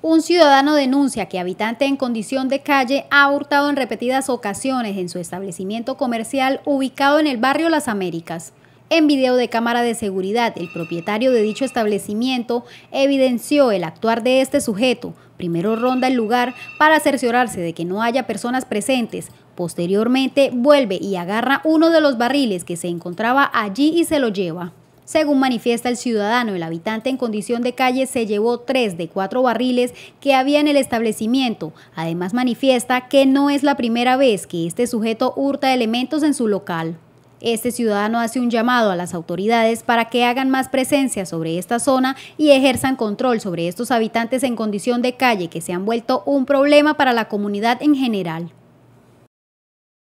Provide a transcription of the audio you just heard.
Un ciudadano denuncia que habitante en condición de calle ha hurtado en repetidas ocasiones en su establecimiento comercial ubicado en el barrio Las Américas. En video de cámara de seguridad, el propietario de dicho establecimiento evidenció el actuar de este sujeto. Primero ronda el lugar para cerciorarse de que no haya personas presentes. Posteriormente vuelve y agarra uno de los barriles que se encontraba allí y se lo lleva. Según manifiesta el ciudadano, el habitante en condición de calle se llevó tres de cuatro barriles que había en el establecimiento. Además manifiesta que no es la primera vez que este sujeto hurta elementos en su local. Este ciudadano hace un llamado a las autoridades para que hagan más presencia sobre esta zona y ejerzan control sobre estos habitantes en condición de calle que se han vuelto un problema para la comunidad en general.